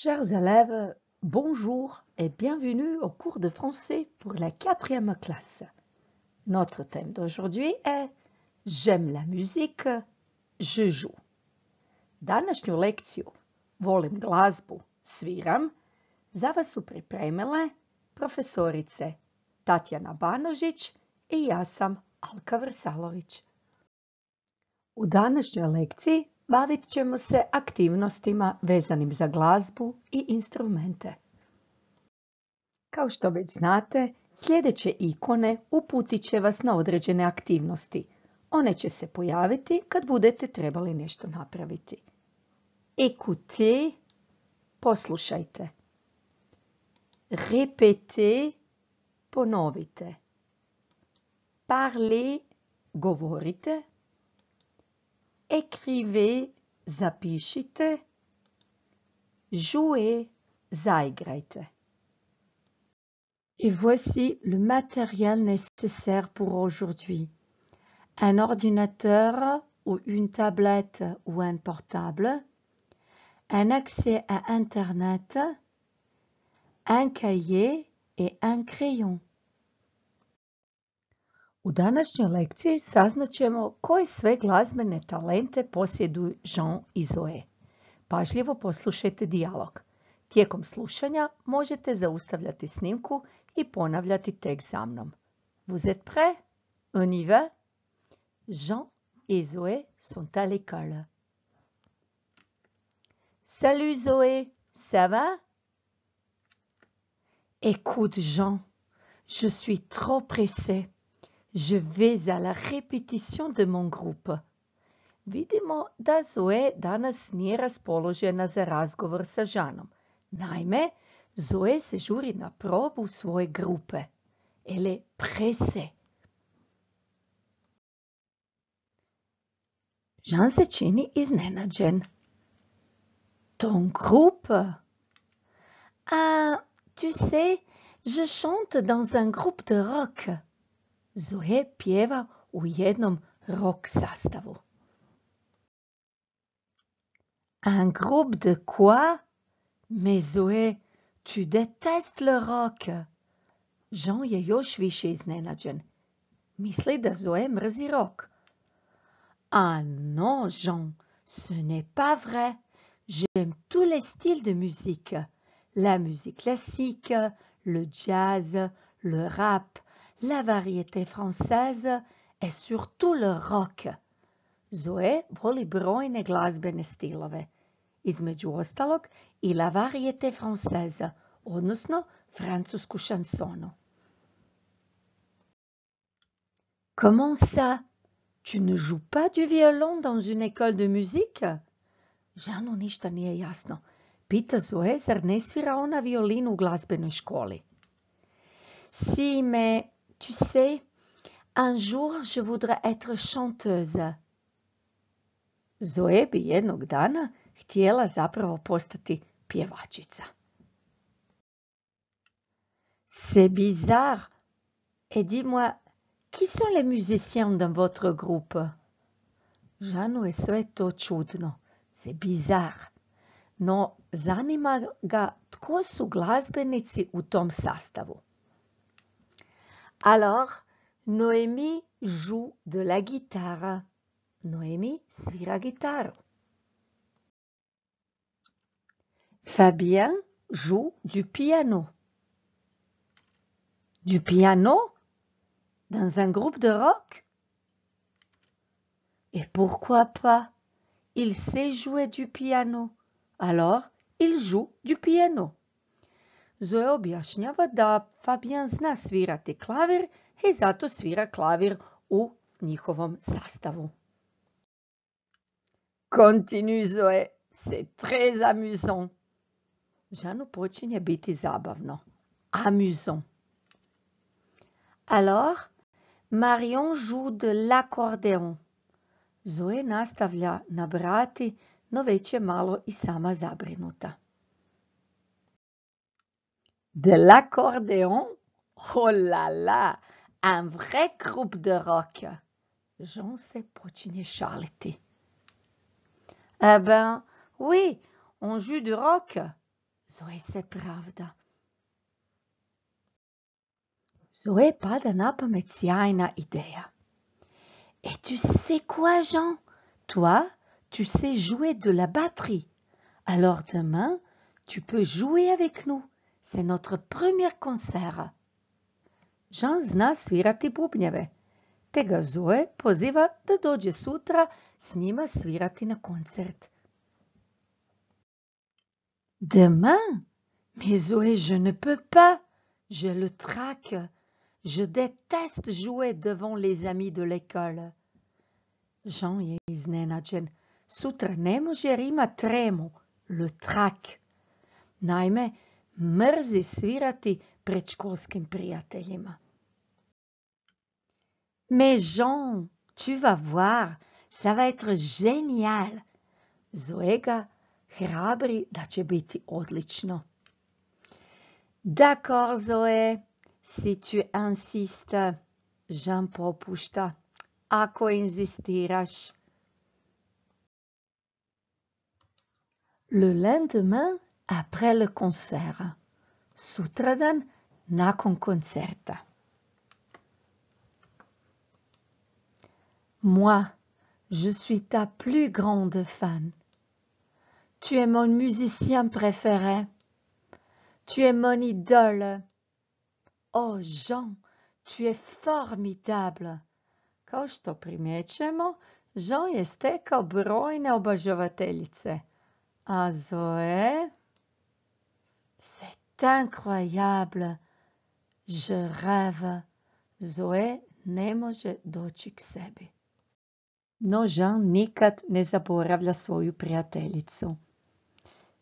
Chers élèves, bonjour et bienvenue au cours de français pour la quatrième classe. Notre thème d'aujourd'hui est J'aime la musique, je joue. Današnju lekciju Volim glazbu, sviram za vas su pripremile profesorice Tatjana Banožić i ja sam Alka Vrsalović. U današnjoj lekciji bavit ćemo se aktivnostima vezanim za glazbu i instrumente. Kao što već znate, sljedeće ikone uputit će vas na određene aktivnosti. One će se pojaviti kad budete trebali nešto napraviti. Écoutez, poslušajte. Répétez, ponovite. Parlez, govorite écrivez zapichite, jouez zaigrette. Et voici le matériel nécessaire pour aujourd'hui. Un ordinateur ou une tablette ou un portable, un accès à Internet, un cahier et un crayon. U današnjoj lekciji saznaćemo koje sve glazbene talente posjeduju Jean i Zoe. Pažljivo poslušajte dijalog. Tijekom slušanja možete zaustavljati snimku i ponavljati tek za mnom. Vous êtes prêts? On y va? Jean et Zoé sont à l'école. Salut Zoé, ça va? Écoute Jean, je suis trop pressée. Je vais à la répétition de mon groupe. Vidimo da Zoe danas nije raspoložena za razgovor sa Žanom. Naime, Zoe se žuri na probu svoje grupe. Elle est pressée. se čini iznenađen. Ton groupe Ah, tu sais, je chante dans un groupe de rock. Zoé pjeva u rock Un groupe de quoi Mais Zoé, tu détestes le rock. Jean je još više iznenađen. Misli da Zoé mrzi rock. Ah non, Jean, ce n'est pas vrai. J'aime tous les styles de musique. La musique classique, le jazz, le rap, la variété française est surtout le rock. Zoé voli brojne glazbene stilove, između ostalog i la variété française, odnosno francusku chansonu. Comment ça Tu ne joues pas du violon dans une école de musique Žanu ništa nije jasno. Pita Zoé zar ne svira ona violinu u glazbenoj školi? Si, mais Tu sais, un jour je voudrais être chanteuse. Zoe bi jednog dana htjela zapravo postati pjevačica. C'est bizarre. Et dis-moi, qui sont les musiciens dans votre groupe? Žanu je sve to čudno. C'est bizarre. No, zanima ga tko su glazbenici u tom sastavu. Alors, Noémie joue de la guitare. Noémie la guitare. Fabien joue du piano. Du piano Dans un groupe de rock Et pourquoi pas Il sait jouer du piano. Alors, il joue du piano. Zoe objašnjava da Fabian zna svirati klavir i zato svira klavir u njihovom sastavu. Continue Zoe, c'est très amusant. Žanu počinje biti zabavno. Amusant. Alors, Marion joue de l'accordéon. Zoe nastavlja nabrati, no već je malo i sama zabrinuta. de l'accordéon. Oh là là, un vrai groupe de rock. Jean s'est potiné charlété. « Ah eh ben, oui, on joue du rock. Zoé pravda. Zoé pas na pamet sjajna Et tu sais quoi, Jean Toi, tu sais jouer de la batterie. Alors demain, tu peux jouer avec nous. C'est notre premier concert. » Jean zna svirati bubnjeve, te ga Zoe poziva da dođe sutra s njima svirati na koncert. Demain? Mais Zoé, je ne peux pas. Je le traque. Je déteste jouer devant les amis de l'école. Jean je iznenađen. Sutra ne može Rima tremu. Le traque. Naime, mrzi svirati pred školskim prijateljima. Mais Jean, tu vas voir, ça va être génial. Zoé ga hrabri da će biti odlično. D'accord Zoé, si tu insistes, Jean popušta. Ako insistiraš. Le lendemain, après le concert. Sutradan nakon concerta. Moi, je suis ta plus grande fan. Tu es mon musicien préféré. Tu es mon idole. Oh Jean, tu es formidable. Kao što primjećemo, Jean je stekao brojne Zoé... incroyable. Je rêve. Zoé ne može doći k sebi. No Jean nikad ne zaboravlja svoju prijateljicu.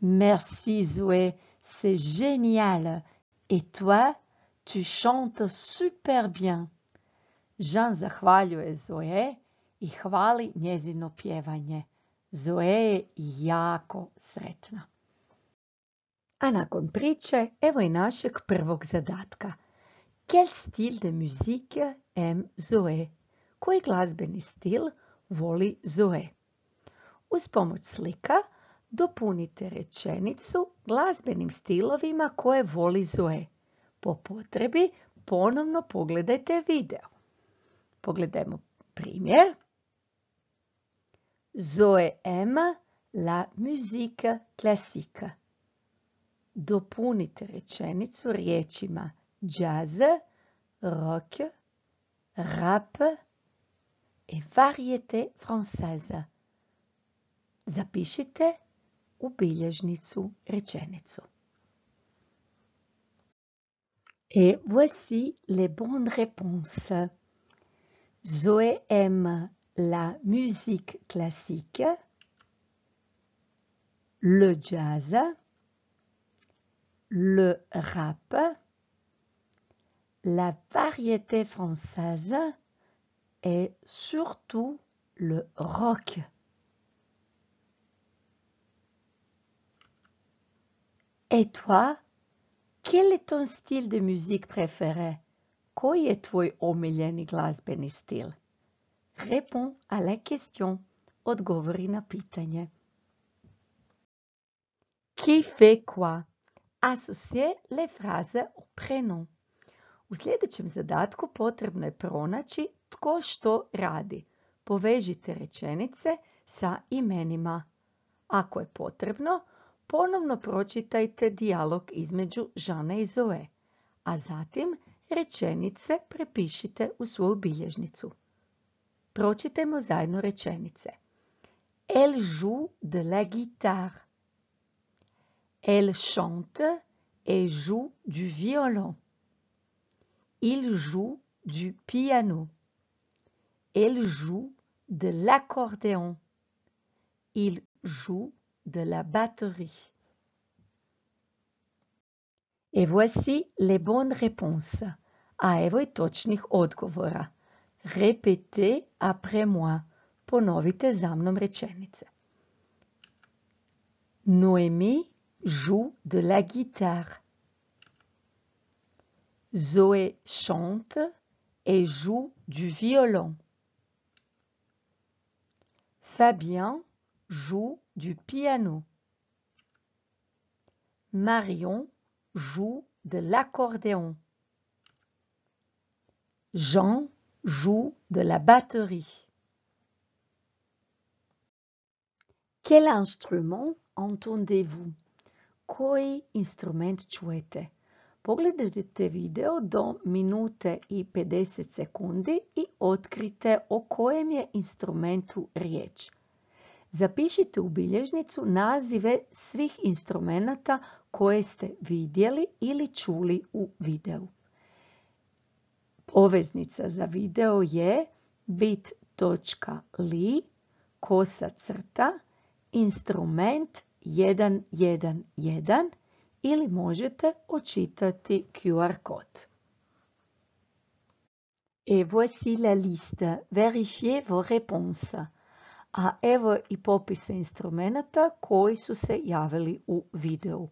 Merci Zoé, c'est génial. Et toi, tu chantes super bien. Jean zahvaljuje Zoé i hvali njezino pjevanje. Zoé je jako sretna. A nakon priče, evo i našeg prvog zadatka. Quel stil de musique aime Zoe? Koji glazbeni stil voli Zoe? Uz pomoć slika dopunite rečenicu glazbenim stilovima koje voli Zoe. Po potrebi ponovno pogledajte video. Pogledajmo primjer. Zoe aime la musique classique. dopunite rečenicu riječima jazz, rock, rap et variété française. Zapišite u bilježnicu rečenicu. Et voici les bonnes réponses. Zoé aime la musique classique, le jazz, le rap, la variété française et surtout le rock. Et toi, quel est ton style de musique préféré? Koj je tvoj de glazbeni stil? Réponds à la question. Odgovori na Qui fait quoi? Asocijer le fraze o prenu. U sljedećem zadatku potrebno je pronaći tko što radi. Povežite rečenice sa imenima. Ako je potrebno, ponovno pročitajte dijalog između Žane i Zoe, a zatim rečenice prepišite u svoju bilježnicu. Pročitajmo zajedno rečenice. Elle joue de la guitare. Elle chante et joue du violon. Il joue du piano. Elle joue de l'accordéon. Il joue de la batterie. Et voici les bonnes réponses. A evo i Répétez après moi. Ponovite za mnom Noémie joue de la guitare. Zoé chante et joue du violon. Fabien joue du piano. Marion joue de l'accordéon. Jean joue de la batterie. Quel instrument entendez-vous koji instrument čujete. Pogledajte video do minute i 50 sekundi i otkrite o kojem je instrumentu riječ. Zapišite u bilježnicu nazive svih instrumenata koje ste vidjeli ili čuli u videu. Poveznica za video je bit.li kosa crta instrument 111 ili možete očitati QR kod. Et voici la liste. Vérifiez vos réponses. A evo i popise instrumenta koji su se javili u videu.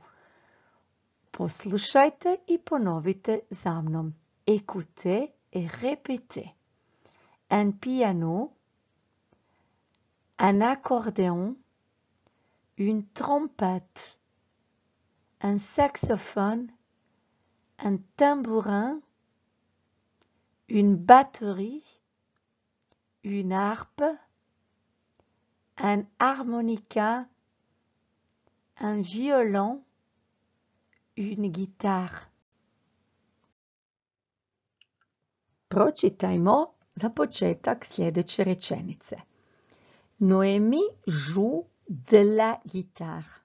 Poslušajte i ponovite za mnom. Écoutez et répétez. Un piano, un accordéon, une trompette, un saxophone, un tambourin, une batterie, une harpe, un harmonica, un violon, une guitare. Pročitajmo za početak sljedeće rečenice. Noemi joue de la guitare.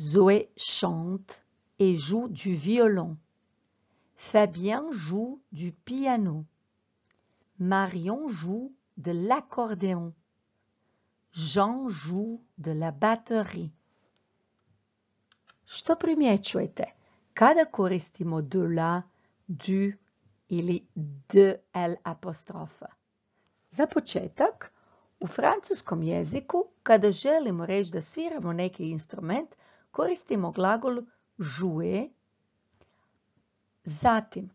Zoé chante et joue du violon. Fabien joue du piano. Marion joue de l'accordéon. Jean joue de la batterie. Što primjećujete? Kada koristimo de la, du ili de l Za U francuskom jeziku, kada želimo reći da sviramo neki instrument, koristimo glagol jouer. Zatim,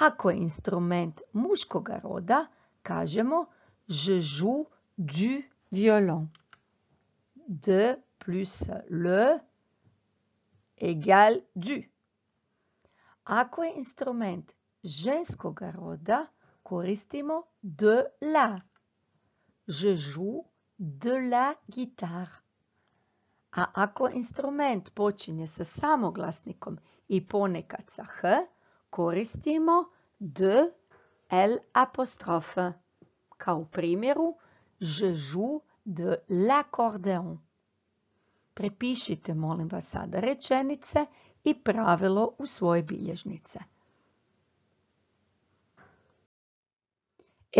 ako je instrument muškoga roda, kažemo je joue du violon. De plus le egal du. Ako je instrument ženskoga roda, koristimo de la je joue de la guitare. A ako instrument počinje sa samoglasnikom i ponekad sa h, koristimo D, l apostrofe. Kao u primjeru, je joue de l'accordéon. Prepišite, molim vas, sada rečenice i pravilo u svoje bilježnice.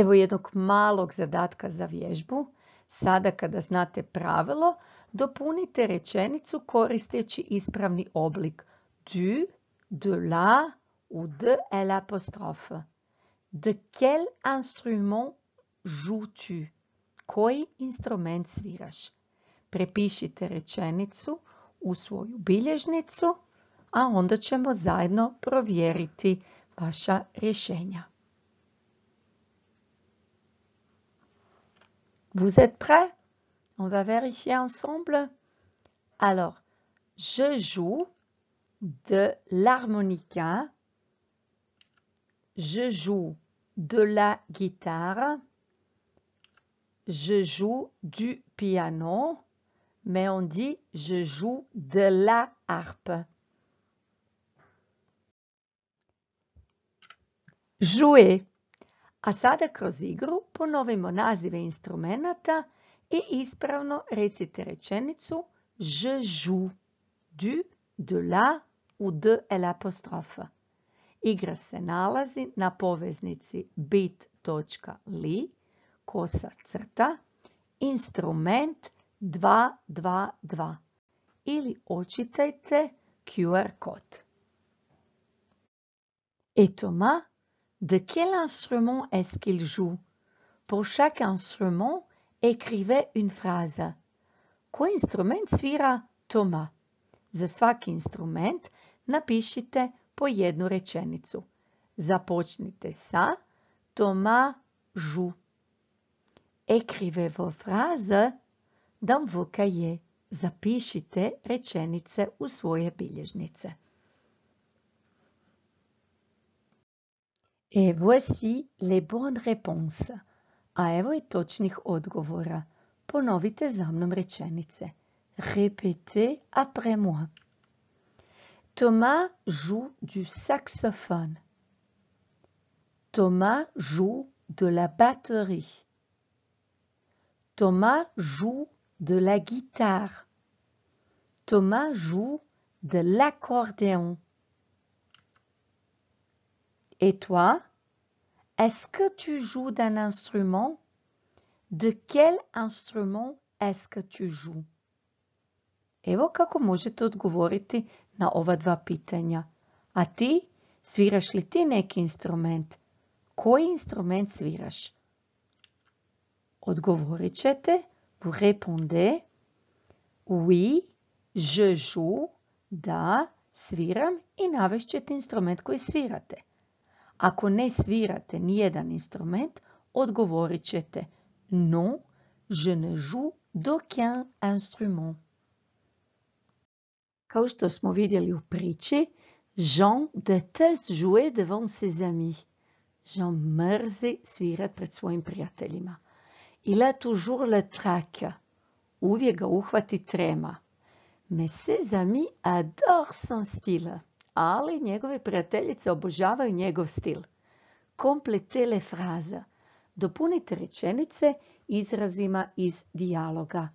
Evo jednog malog zadatka za vježbu. Sada kada znate pravilo, dopunite rečenicu koristeći ispravni oblik du, de la u de l'apostrofe. De quel instrument joues Koji instrument sviraš? Prepišite rečenicu u svoju bilježnicu, a onda ćemo zajedno provjeriti vaša rješenja. Vous êtes prêts On va vérifier ensemble. Alors, je joue de l'harmonica, je joue de la guitare, je joue du piano, mais on dit je joue de la harpe. Jouer. A sada kroz igru ponovimo nazive instrumenata i ispravno recite rečenicu je joue du, de la u de l'apostrofe. Igra se nalazi na poveznici bit.li kosa crta instrument 222 ili očitajte QR kod. Et ma. De quel instrument est-ce qu'il joue? Pour chaque instrument, écrivez une phrase. Koji instrument svira Toma? Za svaki instrument napišite po jednu rečenicu. Započnite sa Toma joue. Écrivez vos phrases dans vos cahiers. Zapišite rečenice u svoje bilježnice. Et voici les bonnes réponses. A evo odgovora. Ponovite za mnom Répétez après moi. Thomas joue du saxophone. Thomas joue de la batterie. Thomas joue de la guitare. Thomas joue de l'accordéon. Et toi, est-ce que tu joues d'un instrument De quel instrument est-ce que tu joues Evo kako možete odgovoriti na ova dva pitanja. A ti, sviraš li ti neki instrument? Koji instrument sviraš? Odgovorit ćete, vous répondez, oui, je joue, da, sviram i navešćete instrument koji svirate. Ako ne svirate nijedan instrument, odgovorit ćete Non, je ne joue d'aucun instrument. Kao što smo vidjeli u priči, Jean déteste jouer devant ses amis. Jean mrzi svirat pred svojim prijateljima. Il a toujours le trac. Uvijek ga uhvati trema. Mais ses amis adorent son style ali njegove prijateljice obožavaju njegov stil. Kompletele le fraza. Dopunite rečenice izrazima iz dijaloga,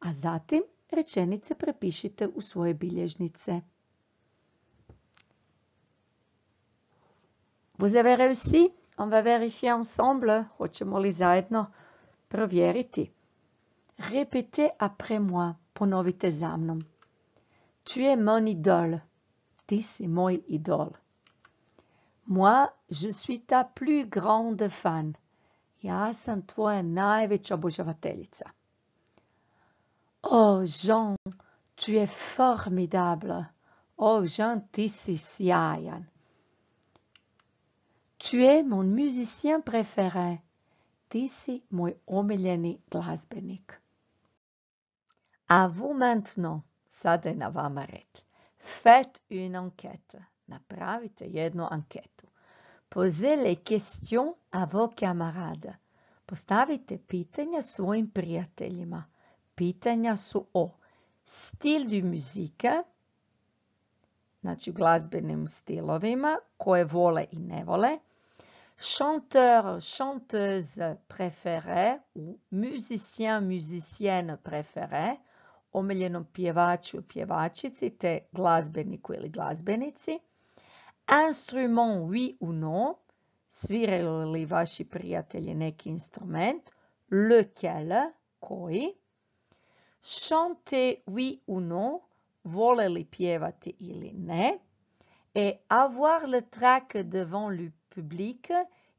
a zatim rečenice prepišite u svoje bilježnice. Vous avez réussi? On va vérifier ensemble. Hoćemo li zajedno provjeriti? Répétez après moi. Ponovite za mnom. Tu es mon idole. Tis Moi, je suis ta plus grande fan. Ja sam tvoja najveća obožavateljica. Oh Jean, tu es formidable. Oh Jean, ti si sjajan. Tu es mon musicien préféré. Ti moi mon omiljeni glazbenik. A vous maintenant, sada je na Faites une enquête. Napravite jednu anketu. Posez les questions à vos camarades. Postavite pitanja svojim prijateljima. Pitanja su o du musique, znači glazbenim stilovima koje vole i ne vole, chanteur, chanteuse préférée ou musicien, musicienne préférée, omiljenom pjevaču i pjevačici te glazbeniku ili glazbenici. Instrument oui ou non, sviraju li vaši prijatelji neki instrument, lequel, koji. Chanter oui ou non, vole li pjevati ili ne. E avoir le trac devant le public,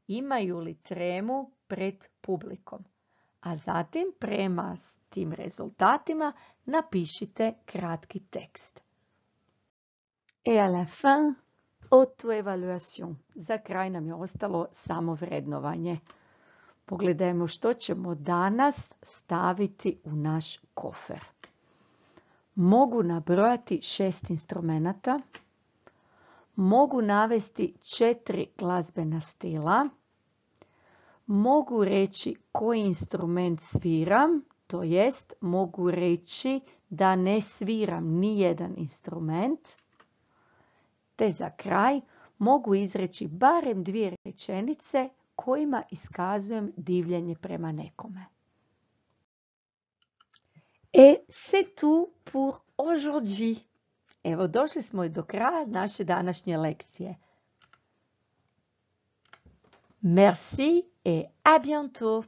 imaju li tremu pred publikom a zatim prema tim rezultatima napišite kratki tekst. Et à la fin, auto-evaluation. Za kraj nam je ostalo samo vrednovanje. Pogledajmo što ćemo danas staviti u naš kofer. Mogu nabrojati šest instrumenta. Mogu navesti četiri glazbena stila mogu reći koji instrument sviram, to jest mogu reći da ne sviram ni jedan instrument. Te za kraj mogu izreći barem dvije rečenice kojima iskazujem divljenje prema nekome. Et c'est tout pour aujourd'hui. Evo, došli smo i do kraja naše današnje lekcije. Merci et à bientôt.